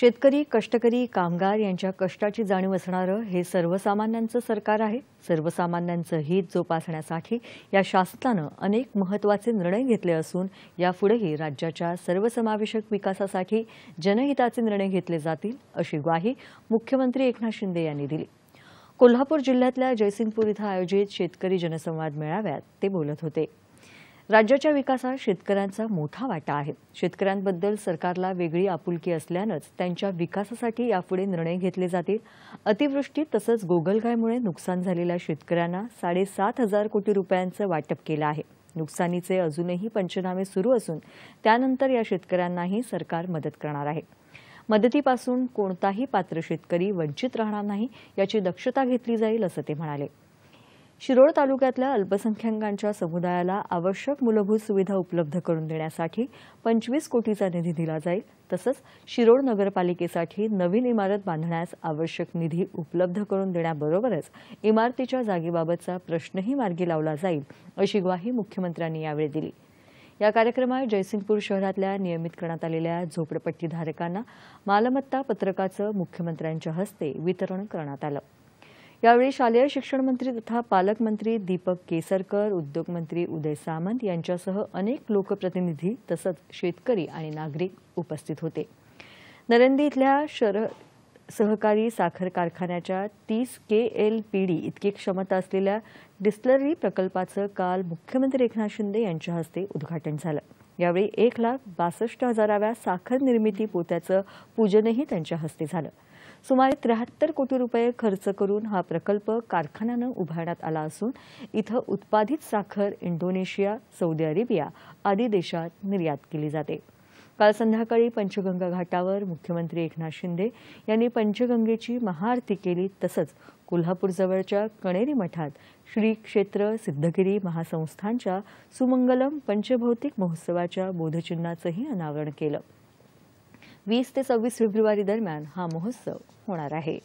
शेतकरी कष्टकरी कामगार यांच्या कष्टाची जाणीव असणारं हे सर्वसामान्यांचं सरकार आहे सर्वसामान्यांचं हित जोपासण्यासाठी या शासनानं अनेक महत्त्वाचे निर्णय घेतले असून यापुढेही राज्याच्या सर्वसमावेशक विकासासाठी जनहिताचे निर्णय घेतले जातील अशी ग्वाही मुख्यमंत्री एकनाथ शिंदे यांनी दिली कोल्हापूर जिल्ह्यातल्या जयसिंगपूर इथं आयोजित शेतकरी जनसंवाद मेळाव्यात ते बोलत होते राज्याच्या विकासात शेतकऱ्यांचा मोठा वाटा आहे शेतकऱ्यांबद्दल सरकारला वेगळी आपुलकी असल्यानंच त्यांच्या विकासासाठी यापुढे निर्णय घेतले जातील अतिवृष्टी तसंच गोगलगायमुळे नुकसान झालेल्या शेतकऱ्यांना साडेसात हजार कोटी रुपयांचं वाटप केलं आहे नुकसानीचे अजूनही पंचनामे सुरू असून त्यानंतर या शेतकऱ्यांनाही सरकार मदत करणार आहे मदतीपासून कोणताही पात्र शेतकरी वंचित राहणार नाही याची दक्षता घेतली जाईल असं ते म्हणाले शिरोळ तालुक्यातल्या अल्पसंख्याकांच्या समुदायाला आवश्यक मूलभूत सुविधा उपलब्ध करून देण्यासाठी पंचवीस कोटीचा निधी दिला जाईल तसंच शिरोळ नगरपालिकेसाठी नवीन इमारत बांधण्यास आवश्यक निधी उपलब्ध करून देण्याबरोबरच इमारतीच्या जागेबाबतचा प्रश्नही मार्गी लावला जाईल अशी ग्वाही मुख्यमंत्र्यांनी यावेळी दिली या कार्यक्रमात जयसिंगपूर शहरातल्या नियमित करण्यात आलेल्या झोपडपट्टीधारकांना मालमत्ता पत्रकाचं मुख्यमंत्र्यांच्या हस्ते वितरण करण्यात आलं यावेळी शालेय शिक्षण मंत्री तथा पालकमंत्री दीपक केसरकर उद्योगमंत्री उदय सामंत यांच्यासह अनेक लोकप्रतिनिधी तसंच शेतकरी आणि नागरिक उपस्थित होते नरंदी इथल्या शहर सहकारी साखर कारखान्याच्या तीस के एल पी डी इतकी क्षमता असलेल्या डिस्लरी प्रकल्पाचं काल मुख्यमंत्री एकनाथ शिंदे यांच्या हस्ते उद्घाटन झालं यावेळी एक लाख बासष्ट हजाराव्या साखर निर्मिती पोत्याचं पूजनही त्यांच्या हस्ते झालं सुमारे त्र्याहत्तर कोटी रुपये खर्च करून हा प्रकल्प कारखान्यानं उभारण्यात आला असून इथं उत्पादित साखर इंडोनेशिया सौदी अरेबिया आदी देशात निर्यात केली जाते काल संध्याकाळी पंचगंगा घाटावर मुख्यमंत्री एकनाथ शिंदे यांनी पंचगंगेची महाआरती केली तसंच कोल्हापूरजवळच्या कणेरी मठात श्री क्षेत्र सिद्धगिरी महासंस्थानच्या सुमंगलम पंचभौतिक महोत्सवाच्या बोधचिन्हाचंही अनावरण केलं वीस ते सव्वीस फेब्रुवारी दरम्यान हा महोत्सव होणार आहे